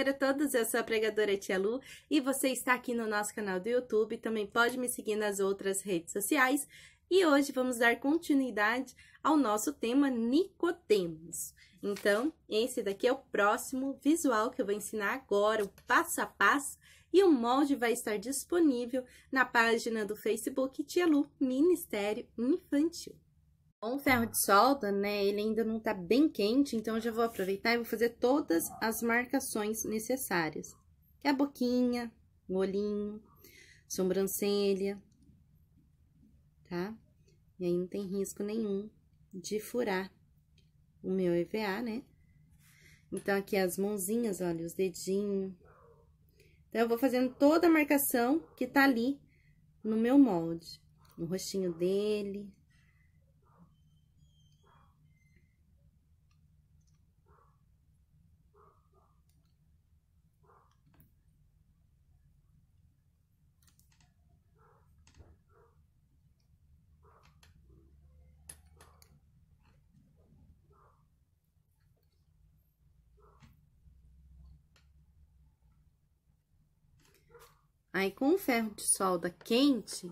a todos, eu sou a pregadora Tia Lu e você está aqui no nosso canal do YouTube, também pode me seguir nas outras redes sociais. E hoje vamos dar continuidade ao nosso tema Nicodemos. Então, esse daqui é o próximo visual que eu vou ensinar agora, o passo a passo, e o molde vai estar disponível na página do Facebook Tia Lu Ministério Infantil. Com o ferro de solda, né, ele ainda não tá bem quente, então eu já vou aproveitar e vou fazer todas as marcações necessárias. Que é a boquinha, o olhinho, sobrancelha, tá? E aí não tem risco nenhum de furar o meu EVA, né? Então, aqui as mãozinhas, olha, os dedinhos. Então, eu vou fazendo toda a marcação que tá ali no meu molde. No rostinho dele, Aí, com o ferro de solda quente,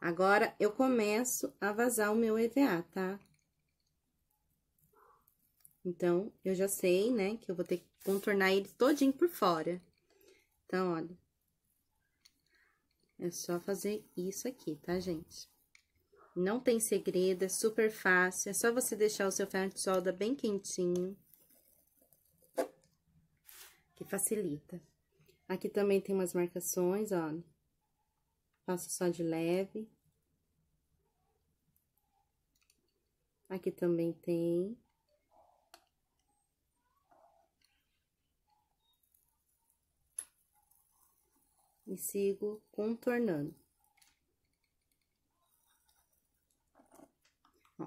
agora eu começo a vazar o meu EVA, tá? Então, eu já sei, né, que eu vou ter que contornar ele todinho por fora. Então, olha. É só fazer isso aqui, tá, gente? Não tem segredo, é super fácil. É só você deixar o seu ferro de solda bem quentinho que facilita. Aqui também tem umas marcações, ó. Passo só de leve. Aqui também tem. E sigo contornando. Ó.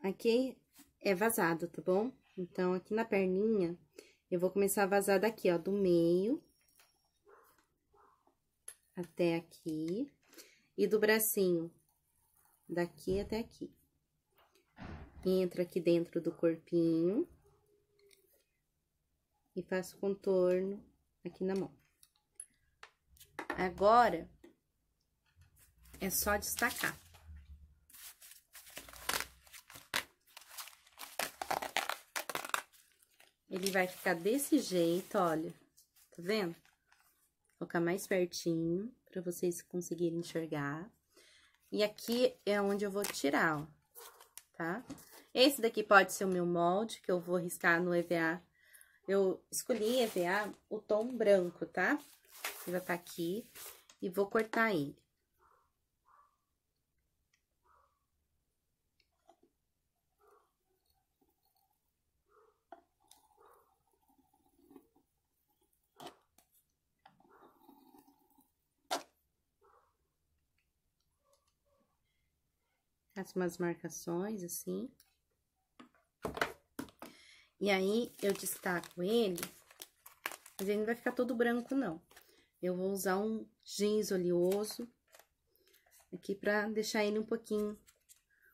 Aqui é vazado, tá bom? Então, aqui na perninha, eu vou começar a vazar daqui, ó, do meio até aqui. E do bracinho daqui até aqui. Entra aqui dentro do corpinho. E faço contorno aqui na mão. Agora, é só destacar. Ele vai ficar desse jeito, olha. Tá vendo? Vou colocar mais pertinho para vocês conseguirem enxergar. E aqui é onde eu vou tirar, ó, tá? Esse daqui pode ser o meu molde, que eu vou riscar no EVA. Eu escolhi EVA o tom branco, tá? Ele vai estar tá aqui e vou cortar ele. faço umas marcações assim. E aí, eu destaco ele, mas ele não vai ficar todo branco, não. Eu vou usar um giz oleoso aqui pra deixar ele um pouquinho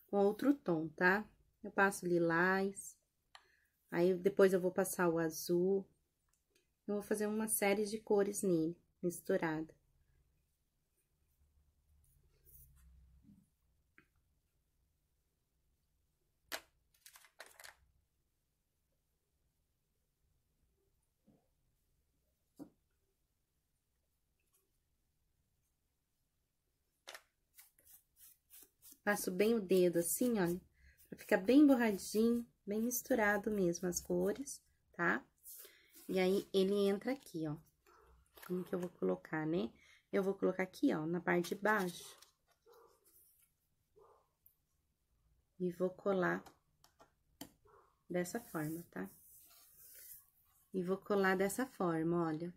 com outro tom, tá? Eu passo lilás, aí depois eu vou passar o azul. Eu vou fazer uma série de cores nele, misturada. Passo bem o dedo assim, olha, pra ficar bem borradinho, bem misturado mesmo as cores, tá? E aí, ele entra aqui, ó. Como que eu vou colocar, né? Eu vou colocar aqui, ó, na parte de baixo. E vou colar dessa forma, tá? E vou colar dessa forma, olha.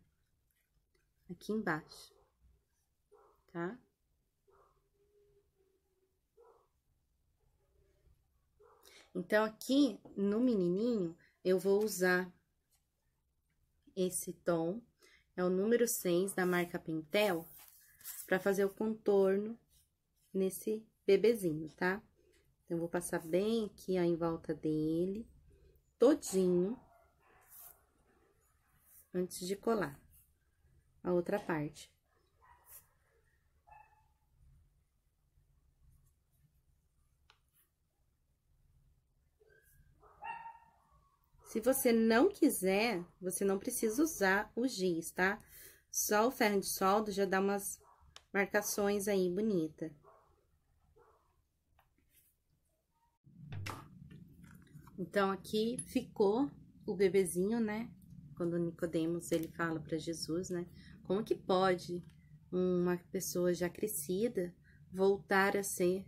Aqui embaixo, tá? Então, aqui no menininho, eu vou usar esse tom, é o número 6 da marca Pentel, para fazer o contorno nesse bebezinho, tá? Então, eu vou passar bem aqui, ó, em volta dele, todinho, antes de colar a outra parte. Se você não quiser, você não precisa usar o giz, tá? Só o ferro de solda já dá umas marcações aí bonita. Então, aqui ficou o bebezinho, né? Quando Nicodemos, ele fala para Jesus, né? Como que pode uma pessoa já crescida voltar a ser,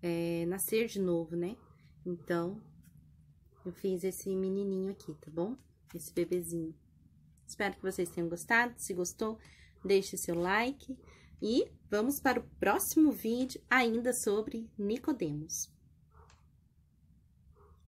é, nascer de novo, né? Então, eu fiz esse menininho aqui, tá bom? Esse bebezinho. Espero que vocês tenham gostado. Se gostou, deixe seu like. E vamos para o próximo vídeo ainda sobre Nicodemos.